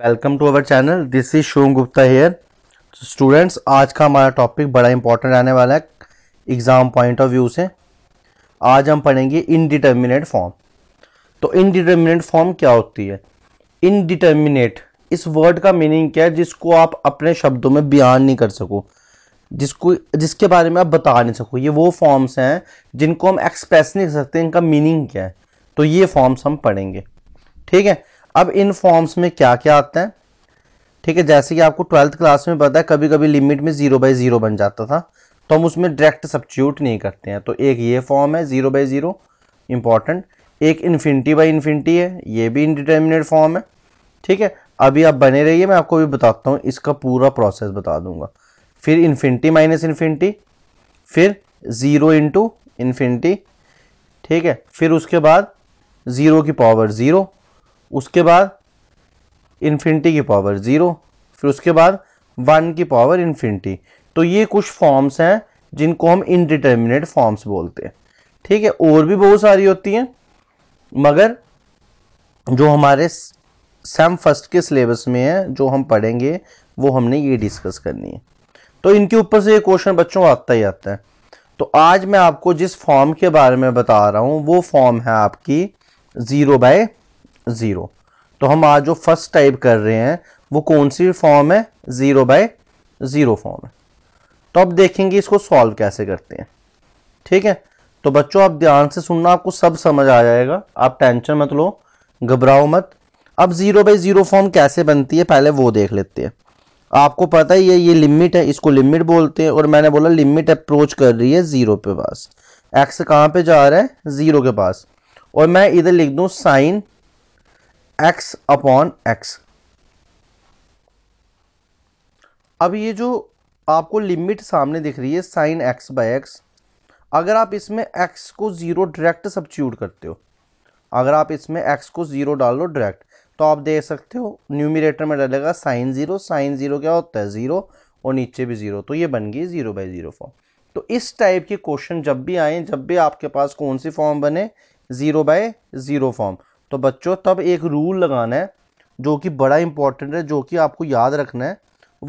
welcome to our channel this is Shom Gupta here students आज का हमारा टॉपिक बड़ा इंपॉर्टेंट आने वाला है एग्ज़ाम पॉइंट ऑफ व्यू से आज हम पढ़ेंगे इनडिटर्मिनेट फॉर्म तो इनडिटर्मिनेट फॉर्म क्या होती है इनडिटर्मिनेट इस वर्ड का मीनिंग क्या है जिसको आप अपने शब्दों में बयान नहीं कर सको जिसको जिसके बारे में आप बता नहीं सको ये वो फॉर्म्स हैं जिनको हम एक्सप्रेस नहीं कर सकते इनका मीनिंग क्या है तो ये फॉर्म्स हम पढ़ेंगे ठीक है अब इन फॉर्म्स में क्या क्या आता है ठीक है जैसे कि आपको ट्वेल्थ क्लास में पता है कभी कभी लिमिट में ज़ीरो बाई ज़ीरो बन जाता था तो हम उसमें डायरेक्ट सब्सिट्यूट नहीं करते हैं तो एक ये फॉर्म है ज़ीरो बाई ज़ीरो इंपॉर्टेंट एक इन्फिनिटी बाई इन्फिनिटी है ये भी इनडिटर्मिनेट फॉर्म है ठीक है अभी आप बने रहिए मैं आपको भी बताता हूँ इसका पूरा प्रोसेस बता दूंगा फिर इन्फिनिटी माइनस इन्फिनिटी फिर ज़ीरो इंटू इन्फिनिटी ठीक है फिर उसके बाद ज़ीरो की पावर ज़ीरो उसके बाद इन्फिनिटी की पावर ज़ीरो फिर उसके बाद वन की पावर इन्फिनिटी तो ये कुछ फॉर्म्स हैं जिनको हम इनडिटर्मिनेट फॉर्म्स बोलते हैं ठीक है और भी बहुत सारी होती हैं मगर जो हमारे सेम फर्स्ट के सिलेबस में है जो हम पढ़ेंगे वो हमने ये डिस्कस करनी है तो इनके ऊपर से ये क्वेश्चन बच्चों आता ही आता है तो आज मैं आपको जिस फॉर्म के बारे में बता रहा हूँ वो फॉर्म है आपकी ज़ीरो बाय ज़ीरो तो हम आज जो फर्स्ट टाइप कर रहे हैं वो कौन सी फॉर्म है ज़ीरो बाय ज़ीरो फॉर्म है तो अब देखेंगे इसको सॉल्व कैसे करते हैं ठीक है तो बच्चों आप ध्यान से सुनना आपको सब समझ आ जाएगा आप टेंशन मत लो घबराओ मत अब ज़ीरो बाई ज़ीरो फॉर्म कैसे बनती है पहले वो देख लेते हैं आपको पता ही है ये लिमिट है इसको लिमिट बोलते हैं और मैंने बोला लिमिट अप्रोच कर रही है ज़ीरो पे पास एक्स कहाँ पे जा रहा है ज़ीरो के पास और मैं इधर लिख दूँ साइन एक्स अपॉन एक्स अब ये जो आपको लिमिट सामने दिख रही है साइन एक्स बाय एक्स अगर आप इसमें एक्स को ज़ीरो डायरेक्ट सब्स्टिट्यूट करते हो अगर आप इसमें एक्स को ज़ीरो डाल लो डायरेक्ट तो आप देख सकते हो न्यूमिनेटर में डालेगा साइन ज़ीरो साइन ज़ीरो क्या होता है ज़ीरो और नीचे भी ज़ीरो तो ये बन गई ज़ीरो बाई ज़ीरो फॉर्म तो इस टाइप के क्वेश्चन जब भी आए जब भी आपके पास कौन सी फॉर्म बने ज़ीरो बाय ज़ीरो फॉर्म तो बच्चों तब एक रूल लगाना है जो कि बड़ा इंपॉर्टेंट है जो कि आपको याद रखना है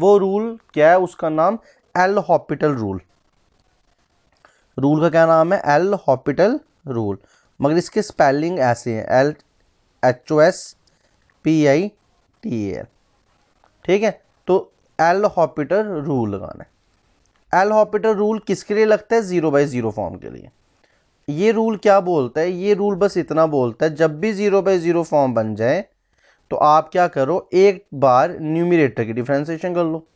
वो रूल क्या है उसका नाम एल हॉपिटल रूल रूल का क्या नाम है एल हॉपिटल रूल मगर इसके स्पेलिंग ऐसे हैं L H O S P I T L ठीक है तो एल हॉपिटल रूल लगाना है एल हॉपिटल रूल किसके लिए लगता है ज़ीरो बाई ज़ीरो फॉर्म के लिए ये रूल क्या बोलता है ये रूल बस इतना बोलता है जब भी ज़ीरो बाई ज़ीरो फॉर्म बन जाए तो आप क्या करो एक बार न्यूमिरेटर की डिफ्रेंसीशन कर लो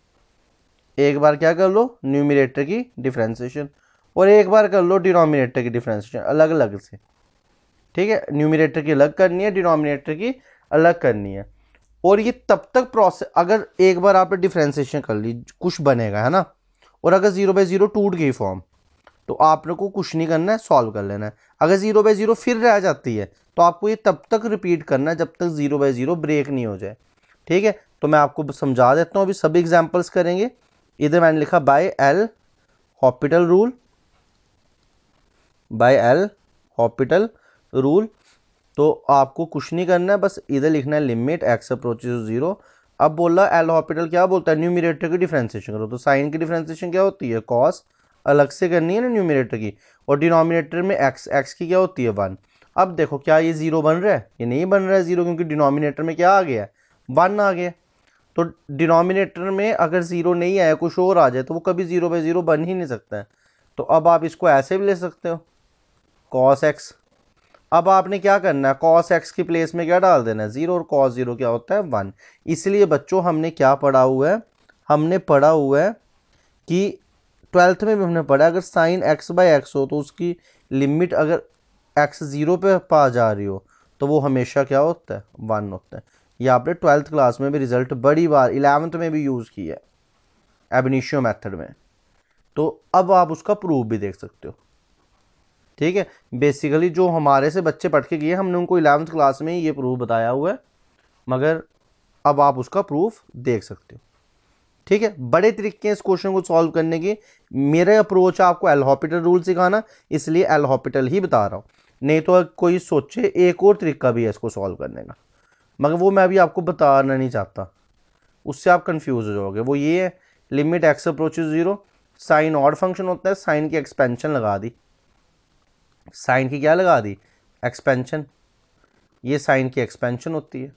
एक बार क्या कर लो न्यूमिरेटर की डिफ्रेंसीशन और एक बार कर लो डिनोमिनेटर की डिफ्रेंसीशन अलग अलग से ठीक है न्यूमिनेटर की अलग करनी है डिनोमिनेटर की अलग करनी है और ये तब तक प्रोसेस अगर एक बार आपने डिफ्रेंसीशन कर ली कुछ बनेगा है ना और अगर ज़ीरो बाई ज़ीरो टूट गई फॉर्म तो आप लोग को कुछ नहीं करना है सॉल्व कर लेना है अगर ज़ीरो बाई ज़ीरो फिर रह जाती है तो आपको ये तब तक रिपीट करना है जब तक ज़ीरो बाई ज़ीरो ब्रेक नहीं हो जाए ठीक है तो मैं आपको समझा देता हूँ अभी सभी एग्जाम्पल्स करेंगे इधर मैंने लिखा by L Hopital rule by L Hopital rule तो आपको कुछ नहीं करना है बस इधर लिखना है लिमिट एक्स अप्रोचेज ज़ीरो अब बोला एल हॉपिटल क्या बोलता है न्यूमिरेटर की डिफ्रेंसिएशन करो तो साइन की डिफ्रेंसिएशन क्या होती है कॉस अलग से करनी है ना न्यूमिनेटर की और डिनोमिनेटर में एक्स एक्स की क्या होती है वन अब देखो क्या ये ज़ीरो बन रहा है ये नहीं बन रहा है ज़ीरो क्योंकि डिनोमिनेटर में क्या आ गया है वन आ गया तो डिनोमिनेटर में अगर ज़ीरो नहीं आया कुछ और आ जाए तो वो कभी ज़ीरो बाई ज़ीरो बन ही नहीं सकता है तो अब आप इसको ऐसे भी ले सकते हो कॉस एक्स अब आपने क्या करना है कॉस एक्स की प्लेस में क्या डाल देना है ज़ीरो और कॉस ज़ीरो क्या होता है वन इसलिए बच्चों हमने क्या पढ़ा हुआ है हमने पढ़ा हुआ है कि ट्वेल्थ में भी हमने पढ़ा अगर साइन एक्स बाई एक्स हो तो उसकी लिमिट अगर एक्स ज़ीरो पे पा जा रही हो तो वो हमेशा क्या होता है वन होता है या आपने ट्वेल्थ क्लास में भी रिज़ल्ट बड़ी बार इलेवंथ में भी यूज़ किया है एबनिशियो मैथड में तो अब आप उसका प्रूफ भी देख सकते हो ठीक है बेसिकली जो हमारे से बच्चे पढ़ के गए हमने उनको इलेवंथ क्लास में ही ये प्रूफ बताया हुआ है मगर अब आप उसका प्रूफ देख सकते हो ठीक है बड़े तरीके हैं इस क्वेश्चन को सॉल्व करने की मेरे अप्रोच है आपको एलहॉपिटल रूल सिखाना इसलिए एलहॉपिटल ही बता रहा हूँ नहीं तो कोई सोचे एक और तरीका भी है इसको सॉल्व करने का मगर वो मैं अभी आपको बताना नहीं चाहता उससे आप कन्फ्यूज़ हो जाओगे वो ये है limit x approach zero sine और फंक्शन होता है साइन की एक्सपेंशन लगा दी साइन की क्या लगा दी एक्सपेंशन ये साइन की एक्सपेंशन होती है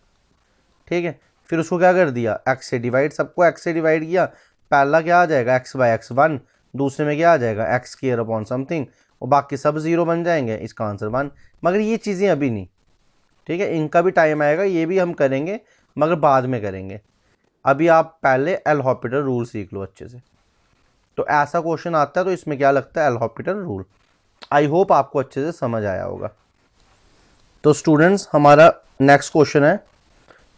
ठीक है फिर उसको क्या कर दिया एक्स से डिवाइड सबको एक्स से डिवाइड किया पहला क्या आ जाएगा एक्स बाई एक्स वन दूसरे में क्या आ जाएगा एक्स केयर अपॉन समथिंग और बाकी सब ज़ीरो बन जाएंगे इसका आंसर वन मगर ये चीज़ें अभी नहीं ठीक है इनका भी टाइम आएगा ये भी हम करेंगे मगर बाद में करेंगे अभी आप पहले एल हॉपिटल रूल सीख लो अच्छे से तो ऐसा क्वेश्चन आता है तो इसमें क्या लगता है L Hopital rule I hope आपको अच्छे से समझ आया होगा तो स्टूडेंट्स हमारा नेक्स्ट क्वेश्चन है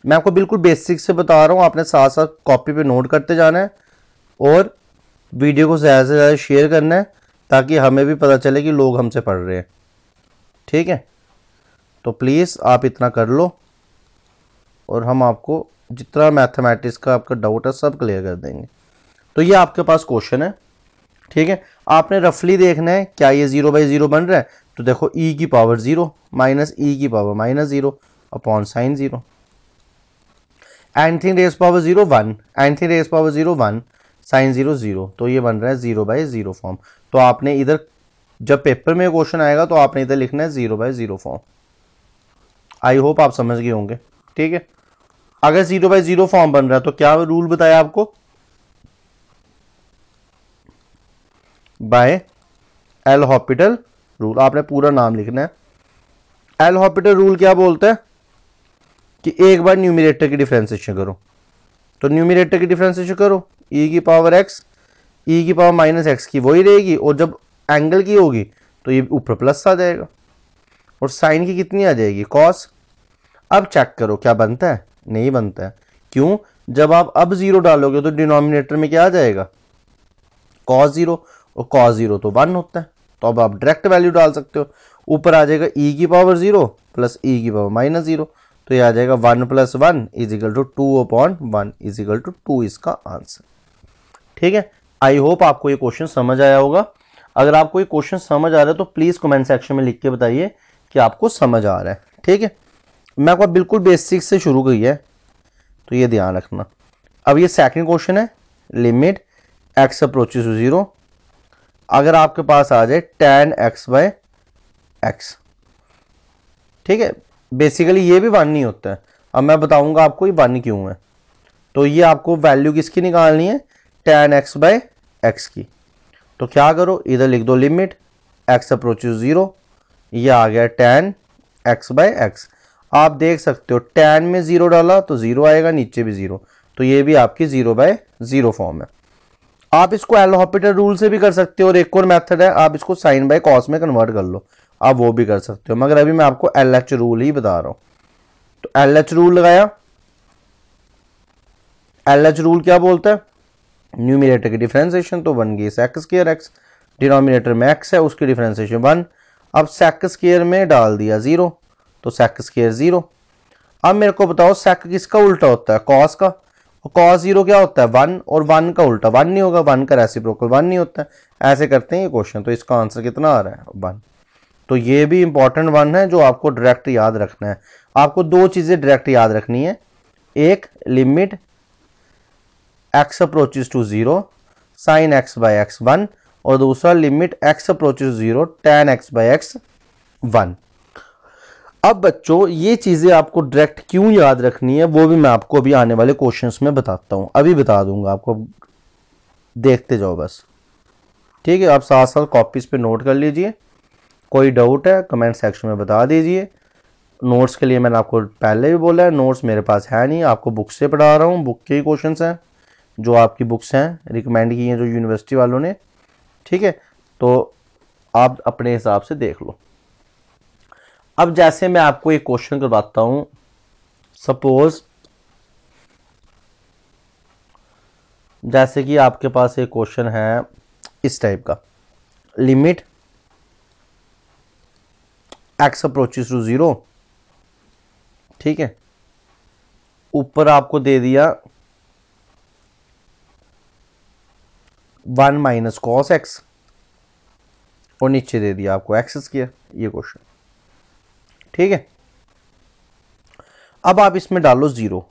मैं आपको बिल्कुल बेसिक से बता रहा हूँ आपने साथ साथ कॉपी पे नोट करते जाना है और वीडियो को ज़्यादा से ज़्यादा शेयर करना है ताकि हमें भी पता चले कि लोग हमसे पढ़ रहे हैं ठीक है तो प्लीज़ आप इतना कर लो और हम आपको जितना मैथमेटिक्स का आपका डाउट है सब क्लियर कर देंगे तो ये आपके पास क्वेश्चन है ठीक है आपने रफली देखना है क्या ये ज़ीरो बाई ज़ीरो बन रहा है तो देखो ई e की पावर ज़ीरो माइनस ई की power minus zero upon sine zero एंथिन रेस पावर जीरो वन एंथिन raise power zero one sine zero zero तो ये बन रहा है जीरो बाय जीरो फॉर्म तो आपने इधर जब पेपर में क्वेश्चन आएगा तो आपने इधर लिखना है zero by zero form I hope आप समझ गए होंगे ठीक है अगर जीरो बाय जीरो फॉर्म बन रहा है तो क्या रूल बताया आपको बाय एल हॉपिटल रूल आपने पूरा नाम लिखना है एल हॉपिटल रूल क्या बोलता है कि एक बार न्यूमिनेटर की डिफ्रेंसिएशन करो तो न्यूमिनेटर की डिफ्रेंसिएशन करो ई e की पावर एक्स ई की पावर माइनस एक्स की वही रहेगी और जब एंगल की होगी तो ये ऊपर प्लस आ जाएगा और साइन की कितनी आ जाएगी कॉस अब चेक करो क्या बनता है नहीं बनता है क्यों जब आप अब ज़ीरो डालोगे तो डिनोमिनेटर में क्या आ जाएगा कॉस ज़ीरो और कॉस ज़ीरो तो वन होता है तो अब आप डायरेक्ट वैल्यू डाल सकते हो ऊपर आ जाएगा ई e की पावर ज़ीरो प्लस ई की पावर माइनस ज़ीरो तो ये आ जाएगा one plus one is equal to two upon one is equal to two इसका आंसर ठीक है आई होप आपको ये क्वेश्चन समझ आया होगा अगर आपको ये क्वेश्चन समझ आ रहा है तो प्लीज़ कमेंट सेक्शन में लिख के बताइए कि आपको समझ आ रहा है ठीक है मैं आपको बिल्कुल बेसिक से शुरू की है तो ये ध्यान रखना अब ये सेकंड क्वेश्चन है limit X approaches to zero अगर आपके पास आ जाए टेन एक्स बाय एक्स ठीक है बेसिकली ये भी वन नहीं होता है अब मैं बताऊंगा आपको ये वन क्यों है तो ये आपको वैल्यू किसकी निकालनी है टेन एक्स बाय एक्स की तो क्या करो इधर लिख दो लिमिट एक्स अप्रोच ज़ीरो ये आ गया टेन एक्स बाय एक्स आप देख सकते हो टेन में ज़ीरो डाला तो ज़ीरो आएगा नीचे भी ज़ीरो तो ये भी आपकी ज़ीरो बाय ज़ीरो फॉर्म है आप इसको एलोहॉपिटल रूल से भी कर सकते हो और एक और मेथड है आप इसको साइन बाय कॉस में कन्वर्ट कर लो आप वो भी कर सकते हो मगर अभी मैं आपको एल एच रूल ही बता रहा हूं तो एल एच रूल लगाया एल एच रूल क्या बोलता है न्यूमिनेटर की डिफ्रेंसिएशन तो बन गई सेक्स स्केयर एक्स डिनोमिनेटर में एक्स है उसकी डिफ्रेंसिएशन वन अब सेक स्केयर में डाल दिया ज़ीरो तो सेक स्केयर ज़ीरो अब मेरे को बताओ सेक किसका उल्टा होता है कॉस का और कॉस ज़ीरो क्या होता है वन और वन का उल्टा वन नहीं होगा वन का रेसिप्रोकल वन नहीं होता है ऐसे करते हैं ये क्वेश्चन तो इसका आंसर कितना आ रहा है वन तो ये भी इंपॉर्टेंट वन है जो आपको डायरेक्ट याद रखना है आपको दो चीज़ें डायरेक्ट याद रखनी है एक limit X approaches to zero sine X by X one और दूसरा limit X approaches zero tan X by X one अब बच्चों ये चीज़ें आपको डायरेक्ट क्यों याद रखनी है वो भी मैं आपको अभी आने वाले क्वेश्चन में बताता हूं अभी बता दूंगा आपको देखते जाओ बस ठीक है आप साथ साथ कॉपीज़ पे नोट कर लीजिए कोई डाउट है कमेंट सेक्शन में बता दीजिए नोट्स के लिए मैंने आपको पहले भी बोला है नोट्स मेरे पास है नहीं आपको बुक से पढ़ा रहा हूँ बुक के ही क्वेश्चन हैं जो आपकी बुक्स हैं रिकमेंड की हैं जो यूनिवर्सिटी वालों ने ठीक है तो आप अपने हिसाब से देख लो अब जैसे मैं आपको एक क्वेश्चन करवाता हूँ सपोज जैसे कि आपके पास एक क्वेश्चन है इस टाइप का limit X approaches to zero ठीक है ऊपर आपको दे दिया वन माइनस कॉस एक्स और नीचे दे दिया आपको एक्स किया ये क्वेश्चन ठीक है अब आप इसमें डालो ज़ीरो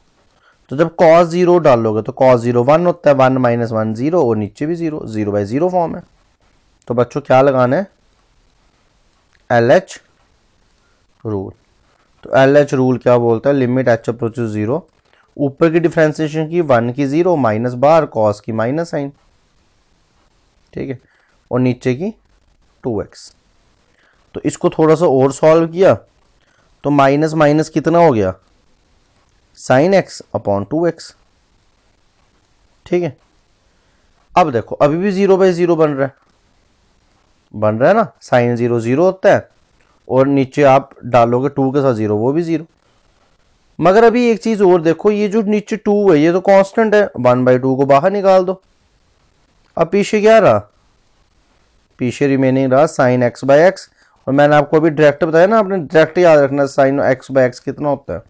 तो जब कॉस ज़ीरो डालोगे तो कॉस ज़ीरो वन होता है वन माइनस वन ज़ीरो और नीचे भी zero zero by zero form है तो बच्चों क्या लगाना है एल एच रूल तो एल एच रूल क्या बोलता है लिमिट एच अप्रोच ज़ीरो ऊपर की डिफ्रेंसिएशन की वन की ज़ीरो माइनस बार कॉस की माइनस साइन ठीक है और नीचे की टू एक्स तो इसको थोड़ा सा और सॉल्व किया तो माइनस माइनस कितना हो गया sine X upon two X ठीक है अब देखो अभी भी ज़ीरो बाई ज़ीरो बन रहा है बन रहा है ना साइन ज़ीरो ज़ीरो होता है और नीचे आप डालोगे टू के साथ ज़ीरो वो भी ज़ीरो मगर अभी एक चीज़ और देखो ये जो नीचे टू है ये तो कांस्टेंट है वन बाई टू को बाहर निकाल दो अब पीछे क्या रहा पीछे रिमेनिंग रहा साइन एक्स बाय एक्स और मैंने आपको अभी डायरेक्ट बताया ना आपने डायरेक्ट याद रखना साइन एक्स बाय एक्स कितना होता है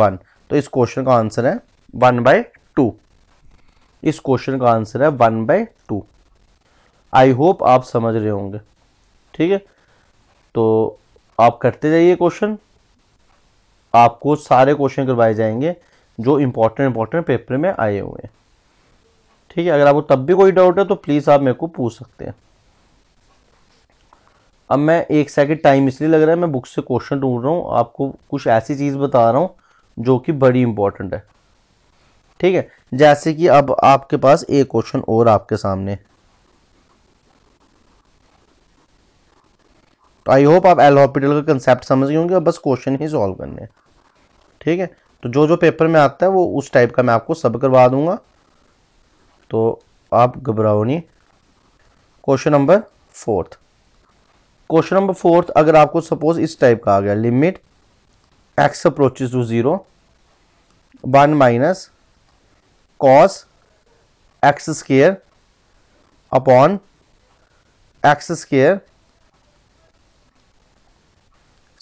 वन तो इस क्वेश्चन का आंसर है वन बाय टू इस क्वेश्चन का आंसर है one by two I hope आप समझ रहे होंगे ठीक है तो आप करते जाइए क्वेश्चन आपको सारे क्वेश्चन करवाए जाएंगे जो इंपॉर्टेंट इंपॉर्टेंट पेपर में आए हुए हैं ठीक है अगर आपको तब भी कोई डाउट है तो प्लीज़ आप मेरे को पूछ सकते हैं अब मैं एक सेकंड टाइम इसलिए लग रहा है मैं बुक से क्वेश्चन ढूंढ रहा हूँ आपको कुछ ऐसी चीज़ बता रहा हूँ जो कि बड़ी इंपॉर्टेंट है ठीक है जैसे कि अब आपके पास एक क्वेश्चन और आपके सामने तो आई होप आप एल हॉस्पिटल का कंसेप्ट समझ गए होंगे और बस क्वेश्चन ही सॉल्व करने हैं ठीक है तो जो जो पेपर में आता है वो उस टाइप का मैं आपको सब करवा दूंगा तो आप घबराओ नहीं question number fourth question number fourth अगर आपको सपोज इस टाइप का आ गया limit X approaches to zero one minus cos X square upon X square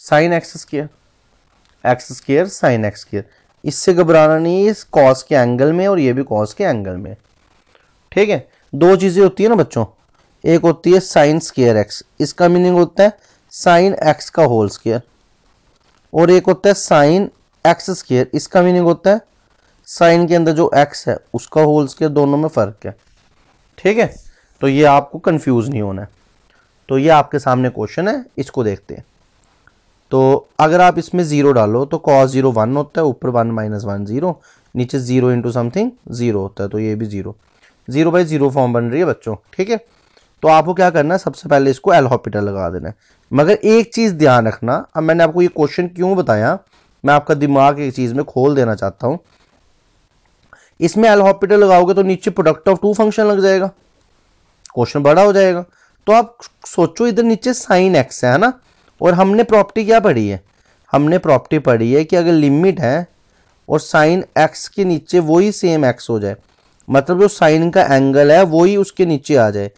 sine X square X square sine X square इससे घबराना नहीं है इस कॉस के एंगल में और ये भी कॉस के एंगल में ठीक है दो चीज़ें होती है ना बच्चों एक होती है साइन स्केयर एक्स इसका मीनिंग होता है साइन एक्स का होल स्केयर और एक होता है साइन एक्स स्केयर इसका मीनिंग होता है साइन के अंदर जो एक्स है उसका होल स्केयर दोनों में फ़र्क है ठीक है तो ये आपको कंफ्यूज नहीं होना है तो ये आपके सामने क्वेश्चन है इसको देखते हैं तो अगर आप इसमें ज़ीरो डालो तो कॉस ज़ीरो वन होता है ऊपर वन माइनस वन ज़ीरो नीचे ज़ीरो इंटू समथिंग ज़ीरो होता है तो ये भी zero zero by zero form बन रही है बच्चों ठीक है तो आपको क्या करना है सबसे पहले इसको एल हॉपिटल लगा देना है मगर एक चीज़ ध्यान रखना अब मैंने आपको ये क्वेश्चन क्यों बताया मैं आपका दिमाग एक चीज़ में खोल देना चाहता हूँ इसमें एल हॉपिटल लगाओगे तो नीचे प्रोडक्ट ऑफ टू फंक्शन लग जाएगा क्वेश्चन बड़ा हो जाएगा तो आप सोचो इधर नीचे साइन एक्स है ना और हमने प्रॉपर्टी क्या पढ़ी है हमने प्रॉपर्टी पढ़ी है कि अगर लिमिट है और साइन एक्स के नीचे वही सेम एक्स हो जाए मतलब जो साइन का एंगल है वही उसके नीचे आ जाए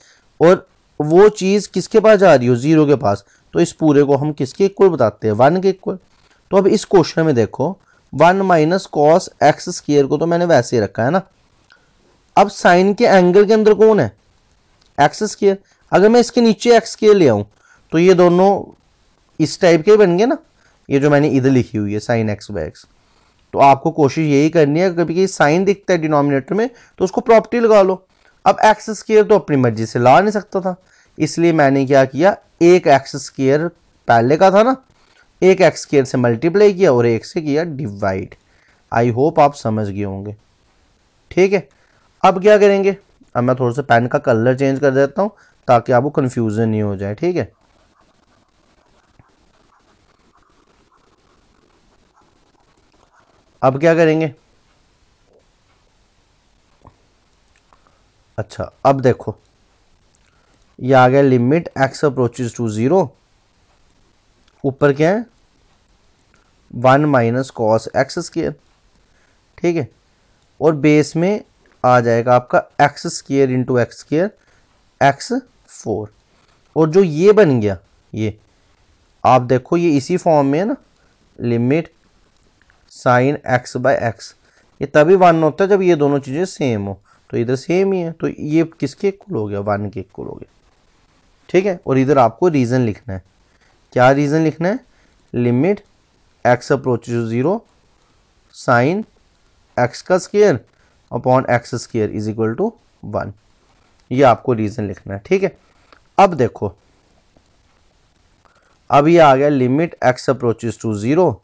और वो चीज़ किसके पास जा रही हो ज़ीरो के पास तो इस पूरे को हम किसके इक्वल बताते हैं वन के इक्वल तो अब इस क्वेश्चन में देखो one minus cos X square को तो मैंने वैसे ही रखा है ना अब साइन के एंगल के अंदर कौन है एक्स स्केयर अगर मैं इसके नीचे एक्स स्केयर ले आऊँ तो ये दोनों इस टाइप के बन गए ना ये जो मैंने इधर लिखी हुई है साइन एक्स बाई एक्स तो आपको कोशिश यही करनी है कभी कभी साइन दिखता है डिनोमिनेटर में तो उसको प्रॉपर्टी लगा लो अब एक्स स्केयर तो अपनी मर्जी से ला नहीं सकता था इसलिए मैंने क्या किया एक एक्स स्केयर पहले का था ना एक एक्स स्केयर से मल्टीप्लाई किया और एक से किया डिवाइड आई होप आप समझ गए होंगे ठीक है अब क्या करेंगे अब मैं थोड़ा सा पेन का कलर चेंज कर देता हूँ ताकि आपको कन्फ्यूज़न नहीं हो जाए ठीक है अब क्या करेंगे अच्छा अब देखो ये आ गया limit X approaches to zero ऊपर क्या है one minus cos X square ठीक है और बेस में आ जाएगा आपका X square into X square X four और जो ये बन गया ये आप देखो ये इसी फॉर्म में है ना limit sine X by X ये तभी वन होता है जब ये दोनों चीज़ें सेम हो तो इधर सेम ही है तो ये किसके इक्वल हो गया वन के इक्वल हो गया ठीक है और इधर आपको रीज़न लिखना है क्या रीज़न लिखना है limit x approach zero sine X का square upon X square is equal to one ये आपको रीज़न लिखना है ठीक है अब देखो अब ये आ गया limit X approaches to zero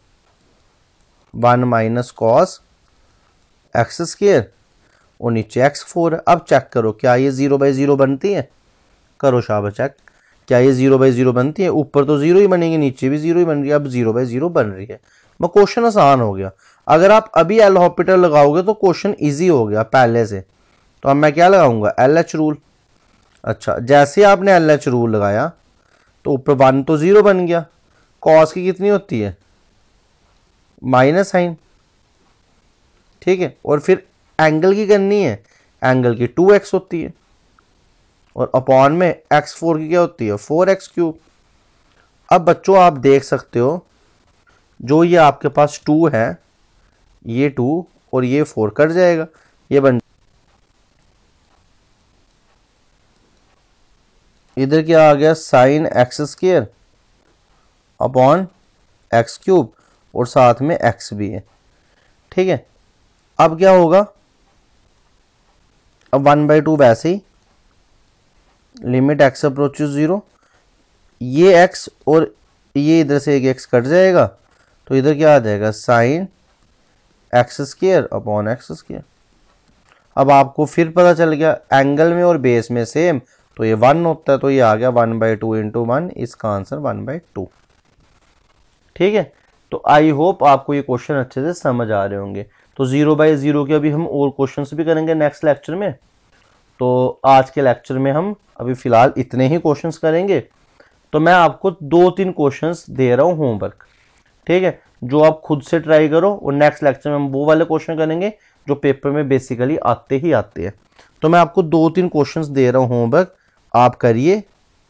one minus cos X square और नीचे एक्स फोर है अब चेक करो क्या ये ज़ीरो बाई ज़ीरो बनती है करो शाबा चेक क्या ये ज़ीरो बाई ज़ीरो बनती है ऊपर तो ज़ीरो ही बनेगी नीचे भी ज़ीरो ही बन रही है अब ज़ीरो बाई ज़ीरो बन रही है मैं क्वेश्चन आसान हो गया अगर आप अभी एल हॉपिटल लगाओगे तो क्वेश्चन ईजी हो गया पहले से तो अब मैं क्या लगाऊंगा एल एच रूल अच्छा जैसे आपने एल एच रूल लगाया तो ऊपर वन तो ज़ीरो बन गया कॉस की कितनी होती है माइनस साइन ठीक है और फिर एंगल की करनी है एंगल की टू एक्स होती है और अपॉन में एक्स फोर की क्या होती है फोर एक्स क्यूब अब बच्चों आप देख सकते हो जो ये आपके पास टू है ये टू और ये फोर कट जाएगा ये बन इधर क्या आ गया sine X square upon X cube और साथ में एक्स भी है ठीक है अब क्या होगा अब वन बाई टू वैसे ही लिमिट एक्स अप्रोच ज़ीरो ये एक्स और ये इधर से एक एक्स कट जाएगा तो इधर क्या आ जाएगा sine X square upon X square अब आपको फिर पता चल गया एंगल में और बेस में सेम तो ये वन होता है तो ये आ गया one by two into one इसका आंसर वन बाई टू ठीक है तो आई होप आपको ये क्वेश्चन अच्छे से समझ आ रहे होंगे तो ज़ीरो बाई ज़ीरो के अभी हम और क्वेश्चन भी करेंगे नेक्स्ट लेक्चर में तो आज के लेक्चर में हम अभी फ़िलहाल इतने ही क्वेश्चंस करेंगे तो मैं आपको दो तीन क्वेश्चंस दे रहा हूँ होमवर्क ठीक है जो आप खुद से ट्राई करो और नेक्स्ट लेक्चर में हम वो वाले क्वेश्चन करेंगे जो पेपर में बेसिकली आते ही आते हैं तो मैं आपको दो तीन क्वेश्चंस दे रहा हूँ होमवर्क आप करिए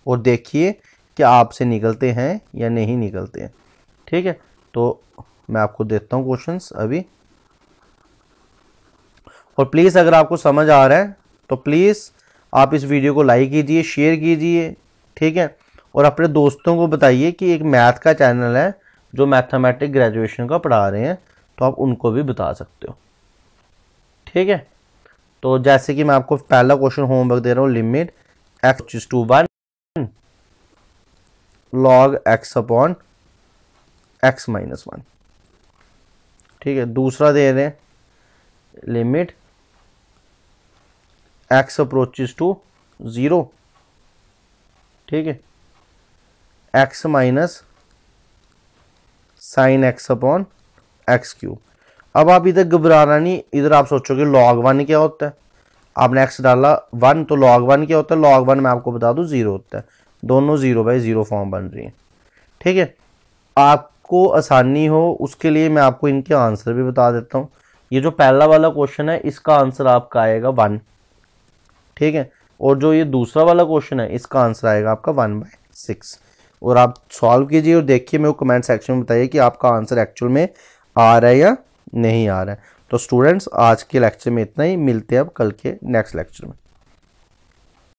और देखिए कि आपसे निकलते हैं या नहीं निकलते हैं ठीक है तो मैं आपको देता हूँ क्वेश्चन अभी और प्लीज़ अगर आपको समझ आ रहा है तो प्लीज़ आप इस वीडियो को लाइक कीजिए शेयर कीजिए ठीक है और अपने दोस्तों को बताइए कि एक मैथ का चैनल है जो मैथमेटिक ग्रेजुएशन का पढ़ा रहे हैं तो आप उनको भी बता सकते हो ठीक है तो जैसे कि मैं आपको पहला क्वेश्चन होमवर्क दे रहा हूँ limit X to one log X upon X minus one ठीक है दूसरा दे रहे हैं limit X approaches to zero ठीक है x minus sine X upon X cube अब आप इधर घबराना नहीं इधर आप सोचोगे लॉग वन क्या होता है आपने एक्स डाला वन तो लॉग वन क्या होता है लॉग वन मैं आपको बता दूं ज़ीरो होता है दोनों ज़ीरो बाई ज़ीरो फॉर्म बन रही है ठीक है आप आपको आसानी हो उसके लिए मैं आपको इनके आंसर भी बता देता हूँ ये जो पहला वाला क्वेश्चन है इसका आंसर आपका आएगा वन ठीक है और जो ये दूसरा वाला क्वेश्चन है इसका आंसर आएगा आपका वन बाय सिक्स और आप सॉल्व कीजिए और देखिए मेरे को कमेंट सेक्शन में बताइए कि आपका आंसर एक्चुअल में आ रहा है या नहीं आ रहा है तो स्टूडेंट्स आज के लेक्चर में इतना ही मिलते हैं अब कल के नेक्स्ट लेक्चर में